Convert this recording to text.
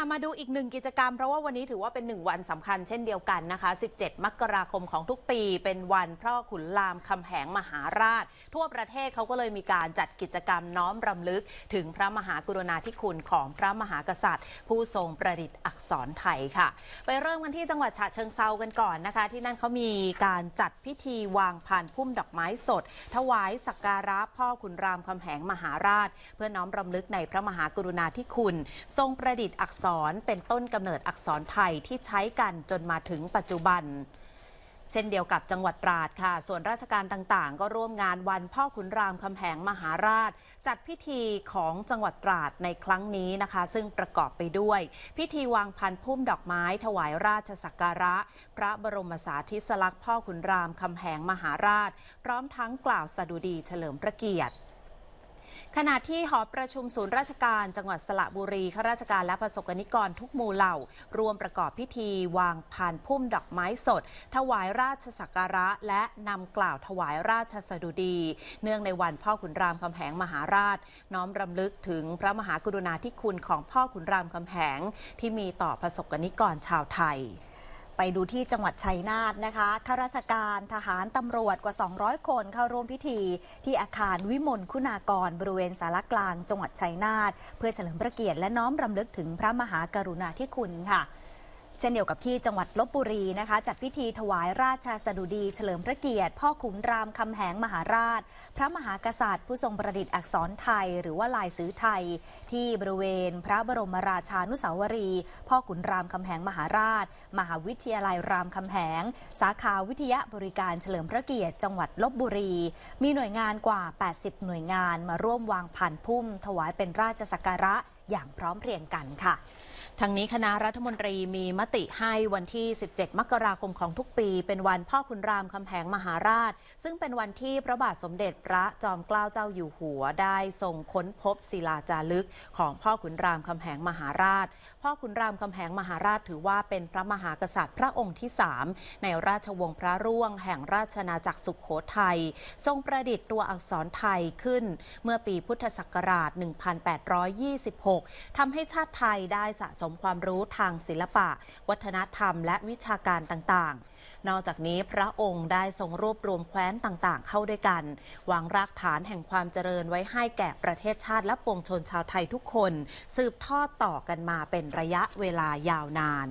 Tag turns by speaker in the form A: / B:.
A: ามาดูอีกหนึ่งกิจกรรมเพราะว่าวันนี้ถือว่าเป็นหนึ่งวันสำคัญเช่นเดียวกันนะคะ 17 มกราคมของทุกปีเป็นวัน พระขุนรามคำแหงมหาราช ทั่วประเทศเขาก็เลยมีการจัดกิจกรรมน้อมรำลึกถึงพระมหากรุณาธิคุณของพระมหากษัตริย์ ผู้ทรงประดิษฐ์อักษรไทยค่ะ ไปเริ่มกันที่จังหวัดฉะเชิงเซา กันก่อนนะคะ ที่นั่นเขามีการจัดพิธีวางผ่านพุ่มดอกไม้สด ถวายสักการะพ่อขุนรามคำแหงมหาราชเพื่อน้อมรำลึกในพระมหากรุณาธิคุณทรงประดิษฐ์อักษรรเป็นต้นกำเนิดอักษรไทยที่ใช้กันจนมาถึงปัจจุบัน เช่นเดียวกับจังหวัดตราดค่ะ ส่วนราชการต่างๆ ก็ร่วมงานวันพ่อขุนรามคำแหงมหาราช จัดพิธีของจังหวัดตราดในครั้งนี้นะคะ ซึ่งประกอบไปด้วย พิธีวางพันพุ่มดอกไม้ถวายราชสักการะ พระบรมสาธิสลักษณ์พ่อขุนรามคำแหงมหาราช พร้อมทั้งกล่าวสดุดีเฉลิมพระเกียรติขณะที่หอประชุมศูนย์ราชการจังหวัดสระบุรีข้าราชการและประสบกนิกรทุกหมู่เหล่า รวมประกอบพิธีวางผ่านพุ่มดอกไม้สด ถวายราชสักการะ และนำกล่าวถวายราชสดุดี เนื่องในวันพ่อขุนรามคำแหงมหาราช น้อมรำลึกถึงพระมหากรุณาธิคุณของพ่อขุนรามคำแหง ที่มีต่อประสบกนิกรชาวไทยไปดูที่จังหวัดชัยนาธนะคะ
B: ข้าราชการทหารตำรวจกว่า 200 คนเข้าร่วมพิธี ที่อาคารวิมลคุณากรบริเวณสารกลางจังหวัดชัยนาธเพื่อเฉลิมพระเกียรติและน้อมรำลึกถึงพระมหากรุณาธิคุณค่ะเช่นเดียวกับที่จังหวัดลบบุรีนะคะจัดพิธีถวายราชาสดุดีเฉลิมพระเกียรติ พ่อขุนรามคำแหงมหาราช พระมหากษัตริย์ผู้ทรงประดิษฐ์อักษรไทย หรือว่าลายสื้อไทย ที่บริเวณพระบรมราชานุสาวรีพ่อขุนรามคำแหงมหาราช มหาวิทยาลัยรามคำแหงสาขาวิทยาบริการเฉลิมพระเกียรติจังหวัดลบบุรี มีหน่วยงานกว่า 80 หน่วยงานมาร่ว
A: มวางผ่านพุ่ม ถวายเป็นราชสักการะ อย่างพร้อมเพรียงกันค่ะทางนี้คณะรัฐมนตรีมีมติให้วันที่ 17 มกราคมของทุกปี เป็นวันพ่อคุณรามคำแหงมหาราช ซึ่งเป็นวันที่พระบาทสมเด็จพระจอมเกล้าเจ้าอยู่หัว ได้ทรงค้นพบศิลาจารึก ของพ่อขุนรามคำแหงมหาราช พ่อขุนรามคำแหงมหาราชถือว่าเป็นพระมหากษัตริย์พระองค์ที่ 3 ในราชวงศ์พระร่วงแห่งราชนาจักรสุขโขทยัยทรงประดิษฐ์ตัวอักษรไทยขึ้น เมื่อปีพุทธศักราช 1826 ทำให้ชาติไทยได้สะสมความรู้ทางศิลปะ วัฒนธรรม และวิชาการต่าง ๆ นอกจากนี้พระองค์ได้ทรงรวบรวมแคว้นต่างๆ เข้าด้วยกัน วางรากฐานแห่งความเจริญไว้ให้แก่ประเทศชาติและปวงชนชาวไทยทุกคนสืบทอดต่อกันมาเป็นระยะเวลายาวนาน